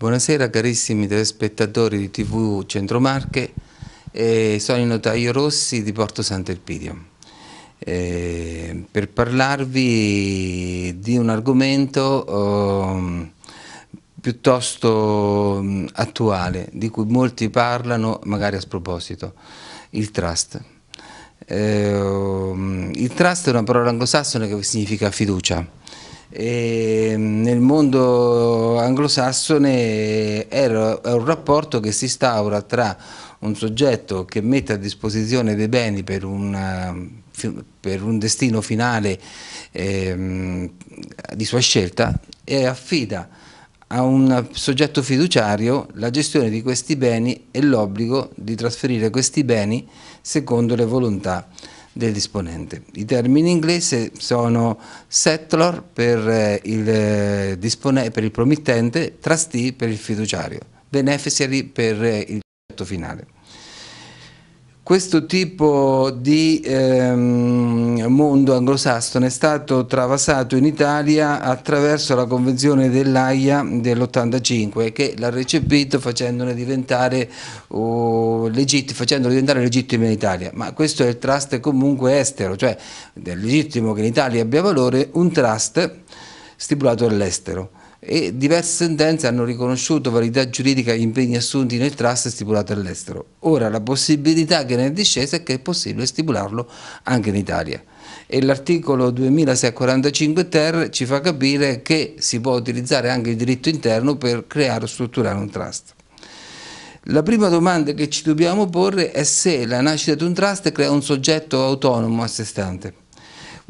Buonasera carissimi telespettatori di TV Centromarche, eh, sono il notaio Rossi di Porto Sant'Elpidio eh, per parlarvi di un argomento eh, piuttosto mm, attuale di cui molti parlano magari a sproposito, il trust. Ehm, il trust è una parola anglosassone che significa fiducia e ehm, nel mondo anglosassone è un rapporto che si instaura tra un soggetto che mette a disposizione dei beni per, una, per un destino finale eh, di sua scelta e affida a un soggetto fiduciario la gestione di questi beni e l'obbligo di trasferire questi beni secondo le volontà del disponente. I termini inglesi sono settlor per eh, il, eh, per il promittente, trustee per il fiduciario, beneficiary per eh, il progetto finale. Questo tipo di ehm, mondo anglosassone è stato travasato in Italia attraverso la Convenzione dell'AIA dell'85 che l'ha recepito facendone diventare, oh, legitt facendolo diventare legittimo in Italia, ma questo è il trust comunque estero, cioè è legittimo che in Italia abbia valore un trust stipulato all'estero e diverse sentenze hanno riconosciuto validità giuridica agli impegni assunti nel trust stipulato all'estero. Ora la possibilità che ne è discesa è che è possibile stipularlo anche in Italia e l'articolo 2645 ter ci fa capire che si può utilizzare anche il diritto interno per creare o strutturare un trust. La prima domanda che ci dobbiamo porre è se la nascita di un trust crea un soggetto autonomo a sé stante.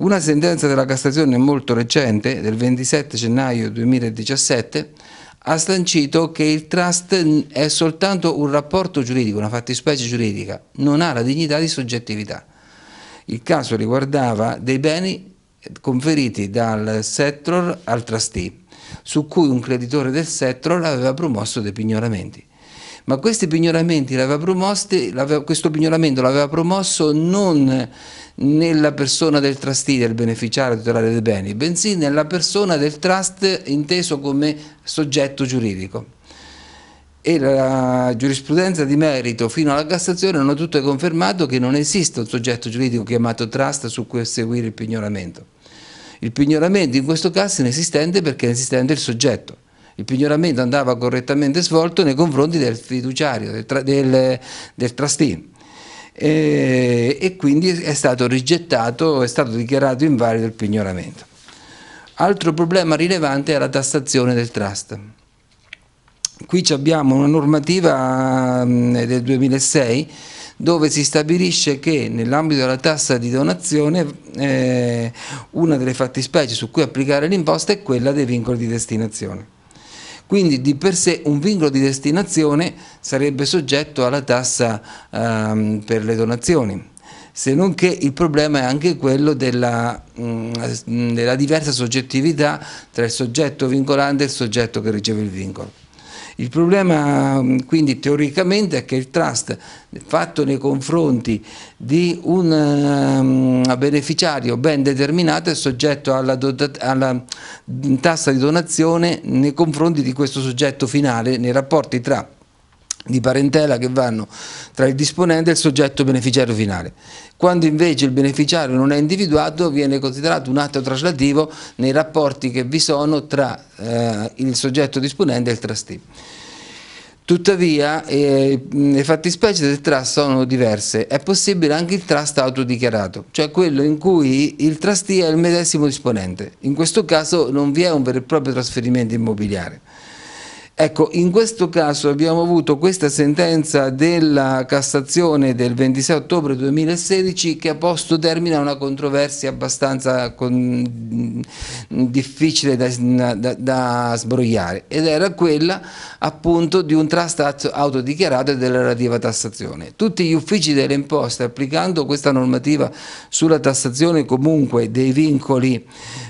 Una sentenza della Cassazione molto recente, del 27 gennaio 2017, ha sancito che il trust è soltanto un rapporto giuridico, una fattispecie giuridica, non ha la dignità di soggettività. Il caso riguardava dei beni conferiti dal settor al trustee, su cui un creditore del settor aveva promosso dei pignoramenti ma questi pignoramenti l'aveva promosti, questo pignoramento l'aveva promosso non nella persona del trustee, del beneficiario del tutelare dei beni, bensì nella persona del trust inteso come soggetto giuridico e la giurisprudenza di merito fino alla Cassazione hanno tutto confermato che non esiste un soggetto giuridico chiamato trust su cui eseguire il pignoramento. Il pignoramento in questo caso è inesistente perché è inesistente il soggetto il pignoramento andava correttamente svolto nei confronti del fiduciario, del, tra, del, del trustee. E, e, quindi è stato rigettato, è stato dichiarato invalido il pignoramento. Altro problema rilevante è la tassazione del trust. Qui abbiamo una normativa del 2006 dove si stabilisce che nell'ambito della tassa di donazione eh, una delle fattispecie su cui applicare l'imposta è quella dei vincoli di destinazione. Quindi di per sé un vincolo di destinazione sarebbe soggetto alla tassa ehm, per le donazioni se non che il problema è anche quello della, mm, della diversa soggettività tra il soggetto vincolante e il soggetto che riceve il vincolo. Il problema mm, quindi teoricamente è che il trust fatto nei confronti di un um, beneficiario ben determinato è soggetto alla, alla tassa di donazione nei confronti di questo soggetto finale nei rapporti tra di parentela che vanno tra il disponente e il soggetto beneficiario finale. Quando invece il beneficiario non è individuato viene considerato un atto traslativo nei rapporti che vi sono tra eh, il soggetto disponente e il trustee. Tuttavia eh, le fattispecie del trust sono diverse, è possibile anche il trust autodichiarato, cioè quello in cui il trustee è il medesimo disponente. In questo caso non vi è un vero e proprio trasferimento immobiliare. Ecco, in questo caso abbiamo avuto questa sentenza della Cassazione del 26 ottobre 2016 che ha posto termine a una controversia abbastanza con... Mm, difficile da, da, da, sbrogliare ed era quella appunto di un trust autodichiarato e della relativa tassazione. Tutti gli uffici delle imposte applicando questa normativa sulla tassazione comunque dei vincoli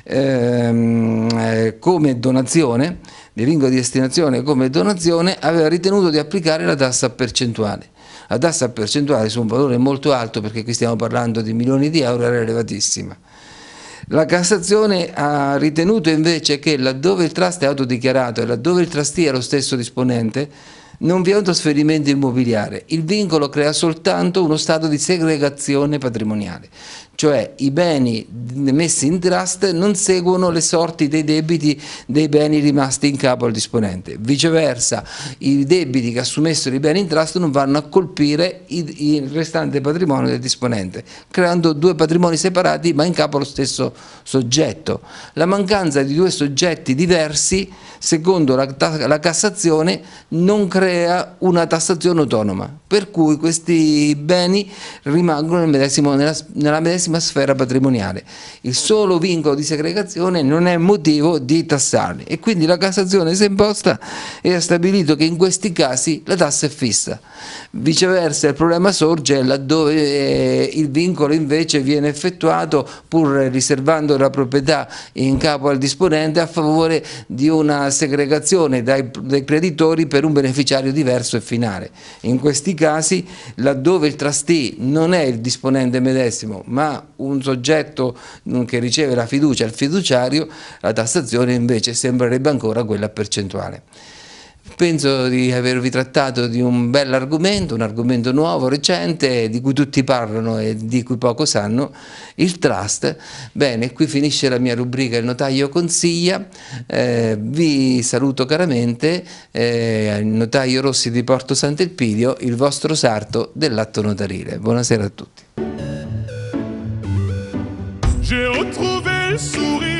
ehm, eh, come donazione di lingua di destinazione come donazione aveva ritenuto di applicare la tassa percentuale. La tassa percentuale su un valore molto alto, perché qui stiamo parlando di milioni di euro, era elevatissima. La Cassazione ha ritenuto invece che laddove il trust è autodichiarato e laddove il trustee è lo stesso disponente, non vi è un trasferimento immobiliare, il vincolo crea soltanto uno stato di segregazione patrimoniale, cioè i beni messi in trust non seguono le sorti dei debiti dei beni rimasti in capo al disponente, viceversa i debiti che assumessero i beni in trust non vanno a colpire il restante patrimonio del disponente, creando due patrimoni separati ma in capo allo stesso soggetto. La mancanza di due soggetti diversi, secondo la, la Cassazione, non crea crea una tassazione autonoma, per cui questi beni rimangono nel medesimo, nella, nella medesima sfera patrimoniale. Il solo vincolo di segregazione non è motivo di tassarli e quindi la Cassazione si è imposta e ha stabilito che in questi casi la tassa è fissa. Viceversa il problema sorge laddove eh, il vincolo invece viene effettuato pur riservando la proprietà in capo al disponente a favore di una segregazione dai, dai creditori per un beneficiario giudiziario diverso e finale. In questi casi, laddove il trustee non è il disponente medesimo, ma un soggetto che riceve la fiducia, il fiduciario, la tassazione invece sembrerebbe ancora quella percentuale. Penso di avervi trattato di un bel argomento, un argomento nuovo, recente, di cui tutti parlano e di cui poco sanno, il trust. Bene, qui finisce la mia rubrica Il notaio consiglia, eh, vi saluto caramente, eh, il notaio Rossi di Porto Sant'Elpidio, il vostro sarto dell'atto notarile. Buonasera a tutti. J'ai retrouvé le sourire.